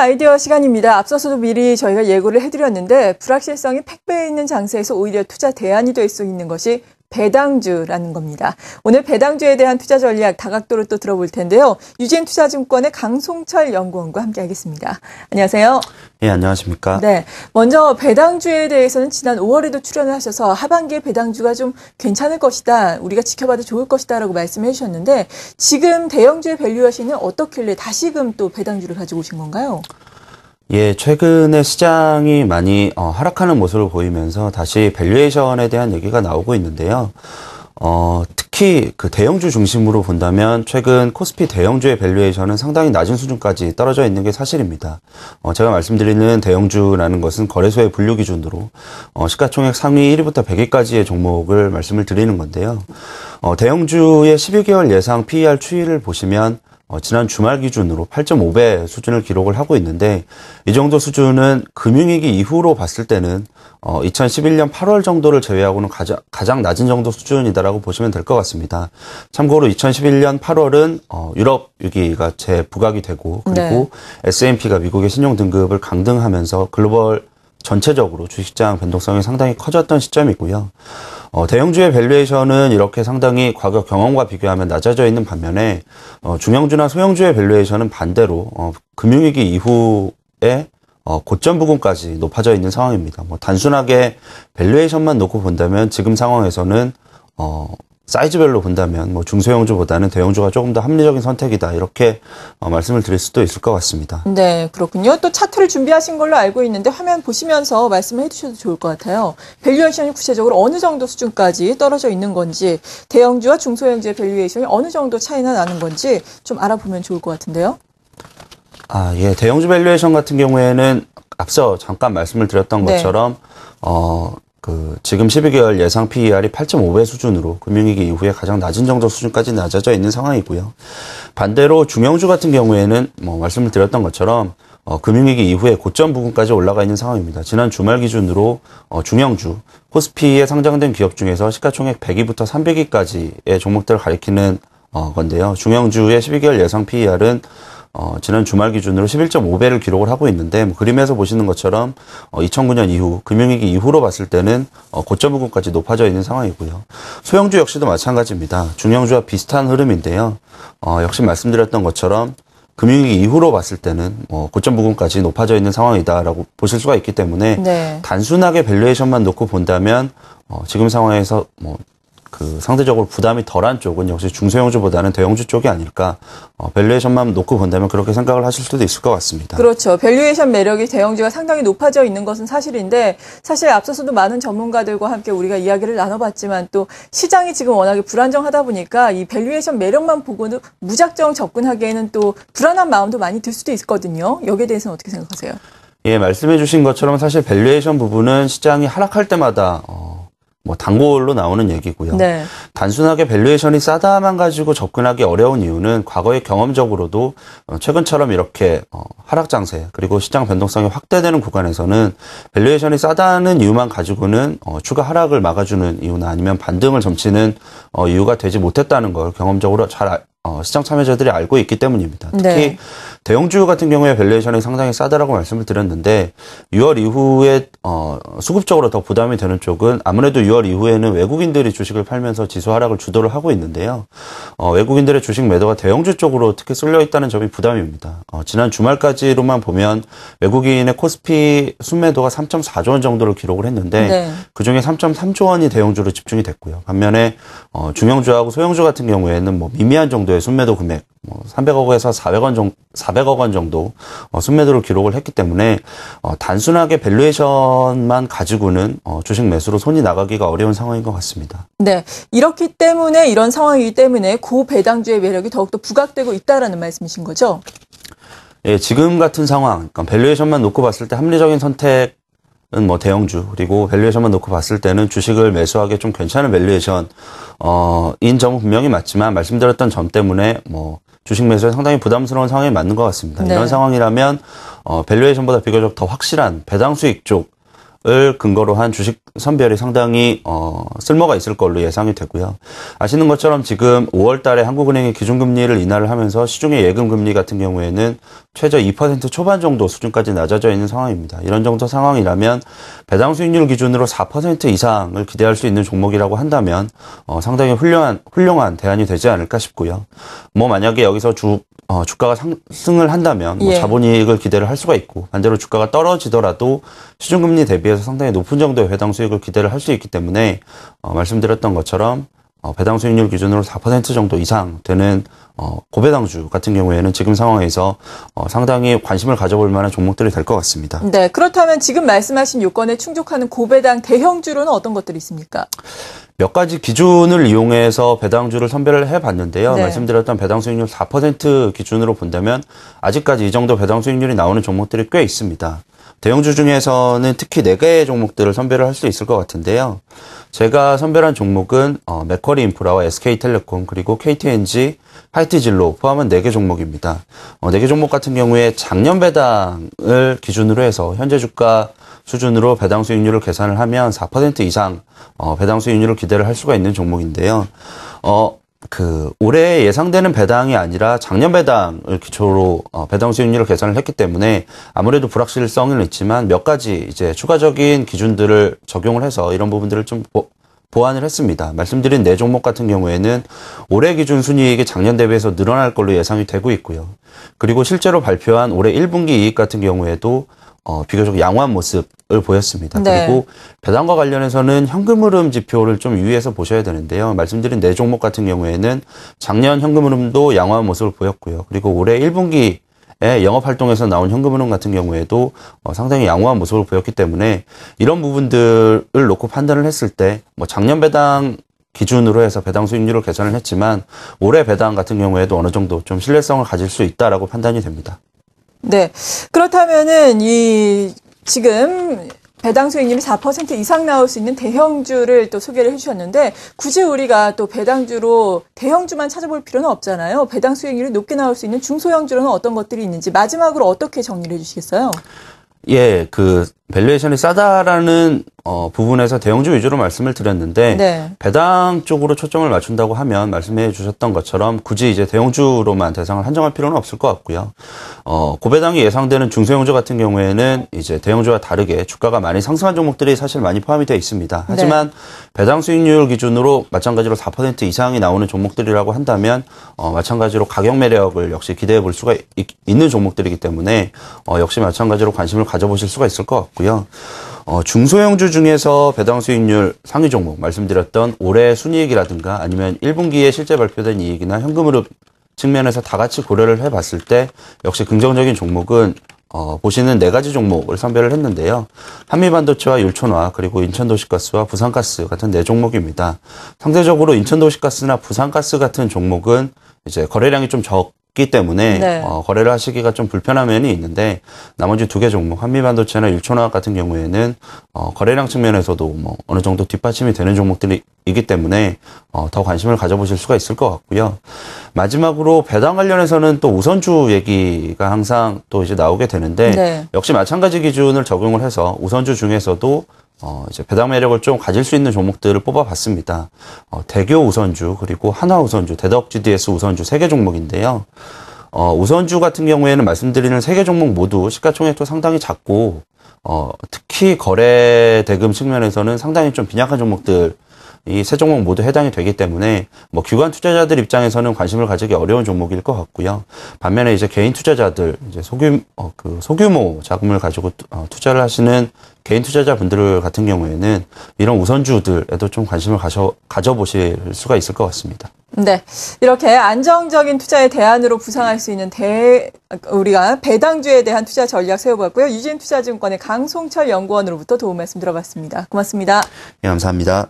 아이디어 시간입니다. 앞서서도 미리 저희가 예고를 해드렸는데 불확실성이 팩배에 있는 장세에서 오히려 투자 대안이 될 수 있는 것이 배당주라는 겁니다. 오늘 배당주에 대한 투자 전략 다각도로 또 들어볼 텐데요. 유진 투자증권의 강송철 연구원과 함께하겠습니다. 안녕하세요. 예, 네, 안녕하십니까. 네. 먼저 배당주에 대해서는 지난 5월에도 출연을 하셔서 하반기에 배당주가 좀 괜찮을 것이다. 우리가 지켜봐도 좋을 것이다라고 말씀해 주셨는데 지금 대형주의 밸류에시는 어떻길래 다시금 또 배당주를 가지고 오신 건가요? 예, 최근에 시장이 많이 어, 하락하는 모습을 보이면서 다시 밸류에이션에 대한 얘기가 나오고 있는데요. 어, 특히 그 대형주 중심으로 본다면 최근 코스피 대형주의 밸류에이션은 상당히 낮은 수준까지 떨어져 있는 게 사실입니다. 어, 제가 말씀드리는 대형주라는 것은 거래소의 분류 기준으로 어, 시가총액 상위 1위부터 100위까지의 종목을 말씀을 드리는 건데요. 어, 대형주의 12개월 예상 PER 추이를 보시면 어, 지난 주말 기준으로 8.5배 수준을 기록을 하고 있는데 이 정도 수준은 금융위기 이후로 봤을 때는 2011년 어, 8월 정도를 제외하고는 가장, 낮은 정도 수준이다라고 보시면 될 것 같습니다. 참고로 2011년 8월은 어, 유럽 위기가 재부각이 되고 그리고 네. S&P가 미국의 신용 등급을 강등하면서 글로벌 전체적으로 주식장 변동성이 상당히 커졌던 시점이고요. 어, 대형주의 밸류에이션은 이렇게 상당히 과거 경험과 비교하면 낮아져 있는 반면에 어, 중형주나 소형주의 밸류에이션은 반대로 어, 금융위기 이후에 어, 고점 부근까지 높아져 있는 상황입니다. 뭐 단순하게 밸류에이션만 놓고 본다면 지금 상황에서는 어, 사이즈별로 본다면 뭐 중소형주보다는 대형주가 조금 더 합리적인 선택이다 이렇게 어, 말씀을 드릴 수도 있을 것 같습니다. 네, 그렇군요. 또 차트를 준비하신 걸로 알고 있는데 화면 보시면서 말씀을 해주셔도 좋을 것 같아요. 밸류에이션이 구체적으로 어느 정도 수준까지 떨어져 있는 건지 대형주와 중소형주의 밸류에이션이 어느 정도 차이나 나는 건지 좀 알아보면 좋을 것 같은데요. 아, 예. 대형주 밸류에이션 같은 경우에는 앞서 잠깐 말씀을 드렸던 네. 것처럼 네. 어, 그 지금 12개월 예상 PER이 8.5배 수준으로 금융위기 이후에 가장 낮은 정적 수준까지 낮아져 있는 상황이고요. 반대로 중형주 같은 경우에는 뭐 말씀을 드렸던 것처럼 어, 금융위기 이후에 고점 부근까지 올라가 있는 상황입니다. 지난 주말 기준으로 어, 중형주, 코스피에 상장된 기업 중에서 시가총액 100위부터 300위까지의 종목들을 가리키는 어, 건데요. 중형주의 12개월 예상 PER은 어, 지난 주말 기준으로 11.5배를 기록을 하고 있는데 뭐 그림에서 보시는 것처럼 어, 2009년 이후 금융위기 이후로 봤을 때는 어, 고점 부근까지 높아져 있는 상황이고요. 소형주 역시도 마찬가지입니다. 중형주와 비슷한 흐름인데요. 어, 역시 말씀드렸던 것처럼 금융위기 이후로 봤을 때는 뭐 고점 부근까지 높아져 있는 상황이다라고 보실 수가 있기 때문에 네. 단순하게 밸류에이션만 놓고 본다면 어, 지금 상황에서 뭐그 상대적으로 부담이 덜한 쪽은 역시 중소형주보다는 대형주 쪽이 아닐까 어, 밸류에이션만 놓고 본다면 그렇게 생각을 하실 수도 있을 것 같습니다. 그렇죠. 밸류에이션 매력이 대형주가 상당히 높아져 있는 것은 사실인데 사실 앞서서도 많은 전문가들과 함께 우리가 이야기를 나눠봤지만 또 시장이 지금 워낙에 불안정하다 보니까 이 밸류에이션 매력만 보고는 무작정 접근하기에는 또 불안한 마음도 많이 들 수도 있거든요. 여기에 대해서는 어떻게 생각하세요? 예, 말씀해 주신 것처럼 사실 밸류에이션 부분은 시장이 하락할 때마다 어, 뭐 단골로 나오는 얘기고요. 네. 단순하게 밸류에이션이 싸다만 가지고 접근하기 어려운 이유는 과거의 경험적으로도 어, 최근처럼 이렇게 어, 하락 장세 그리고 시장 변동성이 확대되는 구간에서는 밸류에이션이 싸다는 이유만 가지고는 어, 추가 하락을 막아주는 이유나 아니면 반등을 점치는 이유가 되지 못했다는 걸 경험적으로 잘 시장 참여자들이 알고 있기 때문입니다. 특히 네. 대형주 같은 경우에 밸류에이션이 상당히 싸다라고 말씀을 드렸는데 6월 이후에 어, 수급적으로 더 부담이 되는 쪽은 아무래도 6월 이후에는 외국인들이 주식을 팔면서 지수 하락을 주도를 하고 있는데요. 어, 외국인들의 주식 매도가 대형주 쪽으로 특히 쏠려 있다는 점이 부담입니다. 어, 지난 주말까지로만 보면 외국인의 코스피 순매도가 3.4조 원 정도를 기록을 했는데 네. 그중에 3.3조 원이 대형주로 집중이 됐고요. 반면에 어, 중형주하고 소형주 같은 경우에는 뭐 미미한 정도의 순매도 금액 뭐 300억에서 400원 정도 400억 원 정도 어, 순매도를 기록을 했기 때문에 어, 단순하게 밸류에이션만 가지고는 어, 주식 매수로 손이 나가기가 어려운 상황인 것 같습니다. 네, 이렇기 때문에 이런 상황이기 때문에 고배당주의 매력이 더욱더 부각되고 있다라는 말씀이신 거죠? 예, 지금 같은 상황, 그러니까 밸류에이션만 놓고 봤을 때 합리적인 선택 은뭐 대형주 그리고 밸류에이션만 놓고 봤을 때는 주식을 매수하기에 좀 괜찮은 밸류에이션 어인 점은 분명히 맞지만 말씀드렸던 점 때문에 뭐 주식 매수에 상당히 부담스러운 상황이 맞는 것 같습니다. 네. 이런 상황이라면 어, 밸류에이션보다 비교적 더 확실한 배당 수익 쪽을 근거로 한 주식 선별이 상당히 어, 쓸모가 있을 걸로 예상이 되고요. 아시는 것처럼 지금 5월 달에 한국은행이 기준금리를 인하를 하면서 시중의 예금 금리 같은 경우에는 최저 2% 초반 정도 수준까지 낮아져 있는 상황입니다. 이런 정도 상황이라면 배당 수익률 기준으로 4% 이상을 기대할 수 있는 종목이라고 한다면 어, 상당히 훌륭한 훌륭한 대안이 되지 않을까 싶고요. 뭐 만약에 여기서 주 어, 주가가 상승을 한다면 뭐 예. 자본이익을 기대를 할 수가 있고 반대로 주가가 떨어지더라도 시중금리 대비 비해서 상당히 높은 정도의 배당 수익을 기대를 할 수 있기 때문에 어, 말씀드렸던 것처럼 어, 배당 수익률 기준으로 4% 정도 이상 되는 어, 고배당주 같은 경우에는 지금 상황에서 어, 상당히 관심을 가져볼 만한 종목들이 될 것 같습니다. 네, 그렇다면 지금 말씀하신 요건에 충족하는 고배당 대형주로는 어떤 것들이 있습니까? 몇 가지 기준을 이용해서 배당주를 선별을 해봤는데요. 네. 말씀드렸던 배당 수익률 4% 기준으로 본다면 아직까지 이 정도 배당 수익률이 나오는 종목들이 꽤 있습니다. 대형주 중에서는 특히 4개의 종목들을 선별을 할 수 있을 것 같은데요. 제가 선별한 종목은 어, 맥커리 인프라와 SK텔레콤 그리고 KTNG, 하이트진로 포함한 4개 종목입니다. 어, 4개 종목 같은 경우에 작년 배당을 기준으로 해서 현재 주가 수준으로 배당 수익률을 계산을 하면 4% 이상 어, 배당 수익률을 기대를 할 수가 있는 종목인데요. 어, 그 올해 예상되는 배당이 아니라 작년 배당을 기초로 어, 배당 수익률을 계산을 했기 때문에 아무래도 불확실성은 있지만 몇 가지 이제 추가적인 기준들을 적용을 해서 이런 부분들을 좀 보, 보완을 했습니다. 말씀드린 네 종목 같은 경우에는 올해 기준 순이익이 작년 대비해서 늘어날 걸로 예상이 되고 있고요. 그리고 실제로 발표한 올해 1분기 이익 같은 경우에도 어, 비교적 양호한 모습을 보였습니다. 네. 그리고 배당과 관련해서는 현금 흐름 지표를 좀 유의해서 보셔야 되는데요. 말씀드린 네 종목 같은 경우에는 작년 현금 흐름도 양호한 모습을 보였고요. 그리고 올해 1분기 에 영업 활동에서 나온 현금 흐름 같은 경우에도 어, 상당히 양호한 모습을 보였기 때문에 이런 부분들을 놓고 판단을 했을 때 뭐 작년 배당 기준으로 해서 배당 수익률을 개선을 했지만 올해 배당 같은 경우에도 어느 정도 좀 신뢰성을 가질 수 있다라고 판단이 됩니다. 네. 그렇다면은 이 지금 배당 수익률이 4% 이상 나올 수 있는 대형주를 또 소개를 해주셨는데 굳이 우리가 또 배당주로 대형주만 찾아볼 필요는 없잖아요. 배당 수익률이 높게 나올 수 있는 중소형주로는 어떤 것들이 있는지 마지막으로 어떻게 정리를 해주시겠어요? 예, 그 밸류에이션이 싸다라는 어, 부분에서 대형주 위주로 말씀을 드렸는데 네. 배당 쪽으로 초점을 맞춘다고 하면 말씀해 주셨던 것처럼 굳이 이제 대형주로만 대상을 한정할 필요는 없을 것 같고요. 어, 고배당이 예상되는 중소형주 같은 경우에는 이제 대형주와 다르게 주가가 많이 상승한 종목들이 사실 많이 포함이 되어 있습니다. 네. 하지만 네. 배당 수익률 기준으로 마찬가지로 4% 이상이 나오는 종목들이라고 한다면 어, 마찬가지로 가격 매력을 역시 기대해 볼 수가 있, 는 종목들이기 때문에 어, 역시 마찬가지로 관심을 가져보실 수가 있을 것 같고. 있고요. 어, 중소형주 중에서 배당 수익률 상위 종목 말씀드렸던 올해 순이익이라든가 아니면 1분기에 실제 발표된 이익이나 현금으로 측면에서 다 같이 고려를 해봤을 때 역시 긍정적인 종목은 어, 보시는 네 가지 종목을 선별을 했는데요. 한미반도체와 율촌화 그리고 인천도시가스와 부산가스 같은 네 종목입니다. 상대적으로 인천도시가스나 부산가스 같은 종목은 이제 거래량이 좀 적. 있기 때문에 네. 어, 거래를 하시기가 좀 불편한 면이 있는데 나머지 두 개 종목 한미반도체나 일천화학 같은 경우에는 어, 거래량 측면에서도 뭐 어느 정도 뒷받침이 되는 종목들이기 때문에 어, 더 관심을 가져보실 수가 있을 것 같고요. 마지막으로 배당 관련해서는 또 우선주 얘기가 항상 또 이제 나오게 되는데 네. 역시 마찬가지 기준을 적용을 해서 우선주 중에서도 어, 이제 배당 매력을 좀 가질 수 있는 종목들을 뽑아봤습니다. 어, 대교 우선주, 그리고 한화 우선주, 대덕 GDS 우선주 세 개 종목인데요. 어, 우선주 같은 경우에는 말씀드리는 세 개 종목 모두 시가총액도 상당히 작고, 어, 특히 거래 대금 측면에서는 상당히 좀 빈약한 종목들 이세 종목 모두 해당이 되기 때문에 뭐 기관 투자자들 입장에서는 관심을 가지기 어려운 종목일 것 같고요. 반면에 이제 개인 투자자들 이제 소규 어, 그 소규모 자금을 가지고 어, 투자를 하시는 개인 투자자분들 같은 경우에는 이런 우선주들에도 좀 관심을 가셔, 가져보실 수가 있을 것 같습니다. 네. 이렇게 안정적인 투자의 대안으로 부상할 수 있는 대, 우리가 배당주에 대한 투자 전략 세워봤고요. 유진 투자증권의 강송철 연구원으로부터 도움 말씀 들어봤습니다. 고맙습니다. 네, 감사합니다.